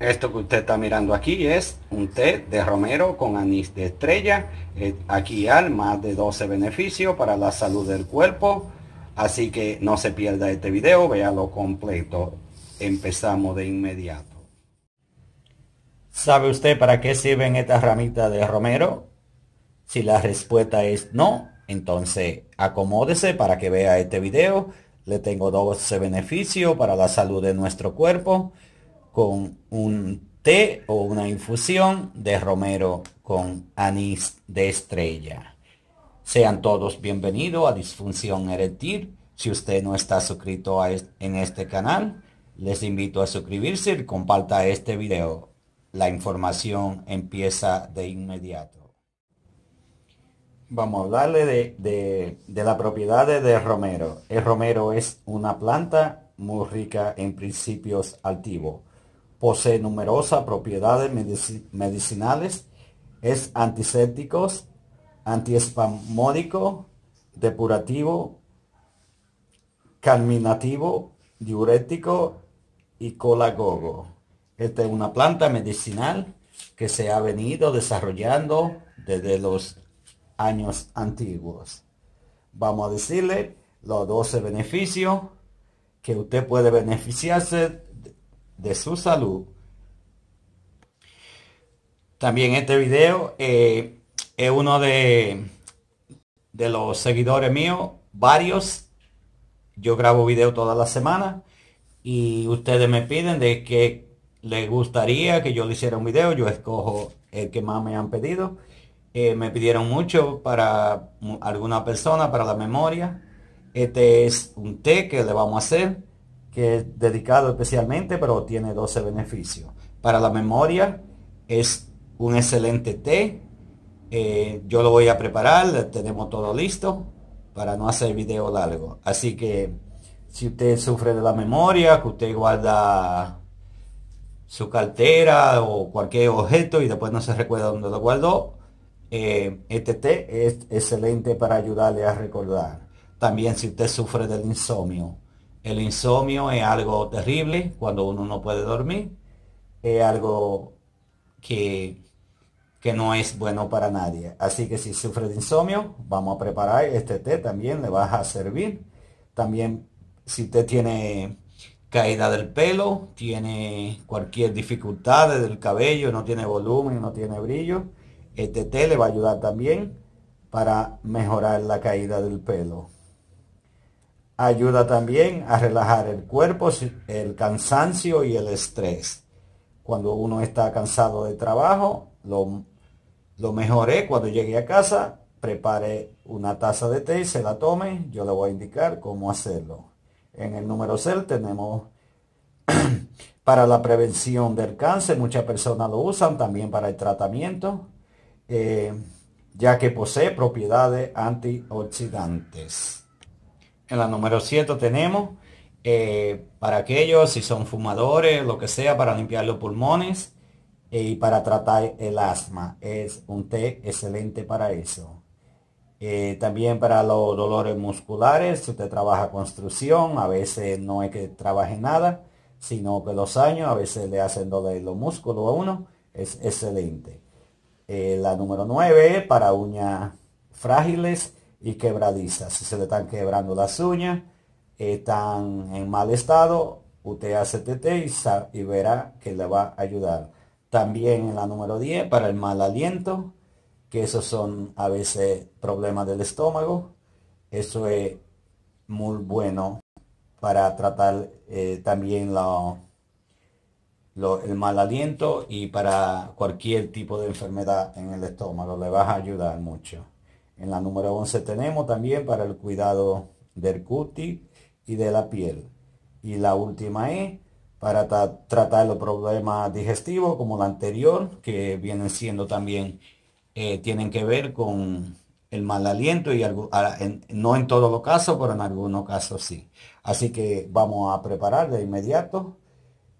Esto que usted está mirando aquí es un té de romero con anís de estrella. Eh, aquí hay más de 12 beneficios para la salud del cuerpo. Así que no se pierda este video, véalo completo. Empezamos de inmediato. ¿Sabe usted para qué sirven estas ramitas de romero? Si la respuesta es no, entonces acomódese para que vea este video. Le tengo 12 beneficios para la salud de nuestro cuerpo con un té o una infusión de romero con anís de estrella. Sean todos bienvenidos a Disfunción Erectil. Si usted no está suscrito a en este canal, les invito a suscribirse y comparta este video. La información empieza de inmediato. Vamos a hablarle de, de, de las propiedades de romero. El romero es una planta muy rica en principios altivos. Posee numerosas propiedades medicinales, es antiséptico, antiespasmódico, depurativo, calminativo, diurético y colagogo. Esta es una planta medicinal que se ha venido desarrollando desde los años antiguos. Vamos a decirle los 12 beneficios que usted puede beneficiarse de su salud. También este video eh, es uno de, de los seguidores míos, varios. Yo grabo video toda la semana y ustedes me piden de que les gustaría que yo le hiciera un video. Yo escojo el que más me han pedido. Eh, me pidieron mucho para alguna persona, para la memoria. Este es un té que le vamos a hacer que es dedicado especialmente, pero tiene 12 beneficios. Para la memoria es un excelente té. Eh, yo lo voy a preparar, tenemos todo listo para no hacer video largo. Así que si usted sufre de la memoria, que usted guarda su cartera o cualquier objeto y después no se recuerda dónde lo guardó, eh, este té es excelente para ayudarle a recordar. También si usted sufre del insomnio el insomnio es algo terrible cuando uno no puede dormir. Es algo que, que no es bueno para nadie. Así que si sufre de insomnio, vamos a preparar este té también, le va a servir. También si usted tiene caída del pelo, tiene cualquier dificultad del cabello, no tiene volumen, no tiene brillo, este té le va a ayudar también para mejorar la caída del pelo. Ayuda también a relajar el cuerpo, el cansancio y el estrés. Cuando uno está cansado de trabajo, lo, lo mejoré cuando llegue a casa, prepare una taza de té y se la tome. Yo le voy a indicar cómo hacerlo. En el número CEL tenemos para la prevención del cáncer. Muchas personas lo usan también para el tratamiento, eh, ya que posee propiedades antioxidantes la número 7 tenemos eh, para aquellos, si son fumadores, lo que sea, para limpiar los pulmones eh, y para tratar el asma. Es un té excelente para eso. Eh, también para los dolores musculares, si usted trabaja construcción, a veces no es que trabaje nada, sino que los años a veces le hacen doler los músculos a uno, es excelente. la número 9, para uñas frágiles, y quebradizas. Si se le están quebrando las uñas, están en mal estado, usted hace y, verá que le va a ayudar. También en la número 10 para el mal aliento, que esos son a veces problemas del estómago. Eso es muy bueno para tratar eh, también la, lo, el mal aliento y para cualquier tipo de enfermedad en el estómago. Le va a ayudar mucho. En la número 11 tenemos también para el cuidado del cutis y de la piel. Y la última es para tratar los problemas digestivos como la anterior, que vienen siendo también, eh, tienen que ver con el mal aliento y no en todos los casos, pero en algunos casos sí. Así que vamos a preparar de inmediato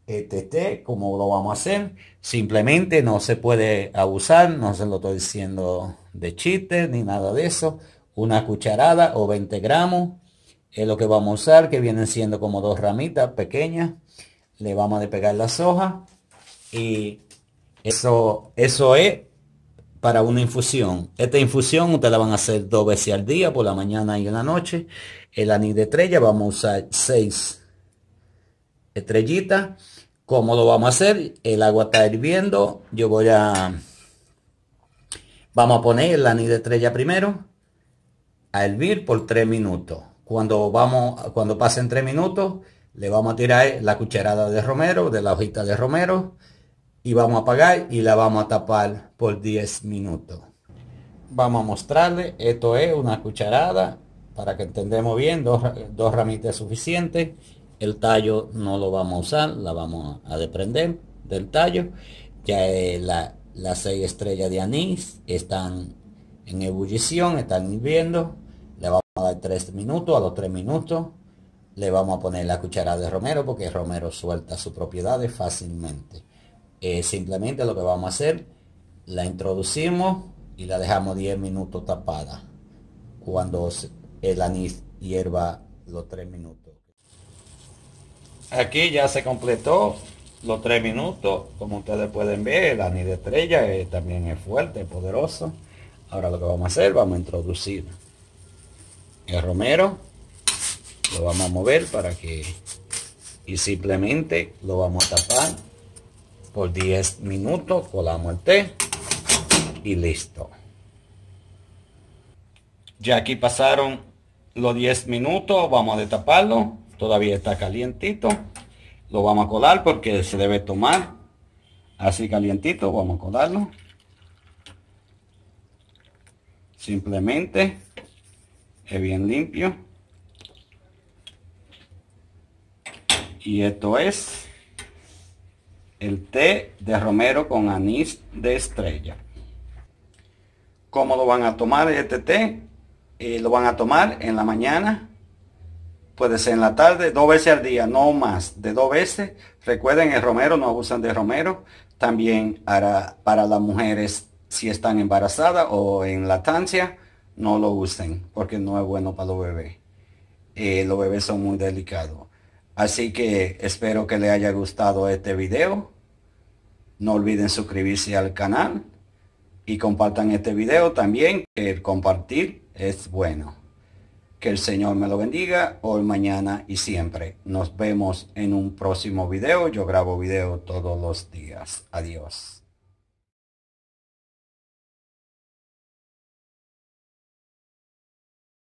este té, como lo vamos a hacer. Simplemente no se puede abusar, no se lo estoy diciendo de chiste. ni nada de eso. Una cucharada o 20 gramos es lo que vamos a usar, que vienen siendo como dos ramitas pequeñas. Le vamos a pegar las hojas y eso, eso es para una infusión. Esta infusión ustedes la van a hacer dos veces al día, por la mañana y en la noche. El anís de estrella vamos a usar Seis. estrellitas. ¿Cómo lo vamos a hacer? El agua está hirviendo. Yo voy a Vamos a poner la ni de estrella primero a hervir por 3 minutos. Cuando, vamos, cuando pasen 3 minutos, le vamos a tirar la cucharada de romero, de la hojita de romero, y vamos a apagar y la vamos a tapar por 10 minutos. Vamos a mostrarle, esto es una cucharada, para que entendemos bien, dos, ramitas suficientes. El tallo no lo vamos a usar, la vamos a desprender del tallo. Ya la las seis estrellas de anís están en ebullición, están hirviendo. Le vamos a dar tres minutos, a los tres minutos le vamos a poner la cucharada de romero porque romero suelta sus propiedades fácilmente. Eh, simplemente lo que vamos a hacer, la introducimos y la dejamos 10 minutos tapada cuando el anís hierva los tres minutos. Aquí ya se completó los tres minutos, como ustedes pueden ver, la de estrella también es fuerte, poderoso. Ahora lo que vamos a hacer, vamos a introducir el romero, lo vamos a mover para que, y simplemente lo vamos a tapar por 10 minutos, colamos el té y listo. Ya aquí pasaron los 10 minutos, vamos a destaparlo, todavía está calientito lo vamos a colar porque se debe tomar así calientito vamos a colarlo simplemente es bien limpio y esto es el té de romero con anís de estrella ¿Cómo lo van a tomar este té? Eh, lo van a tomar en la mañana puede ser en la tarde, dos veces al día, no más de dos veces. Recuerden el romero, no abusan de romero. También para, para las mujeres si están embarazadas o en lactancia, no lo usen porque no es bueno para los bebés. Eh, los bebés son muy delicados. Así que espero que les haya gustado este video. No olviden suscribirse al canal y compartan este video también, que el compartir es bueno. Que el Señor me lo bendiga hoy, mañana y siempre. Nos vemos en un próximo video. Yo grabo video todos los días. Adiós.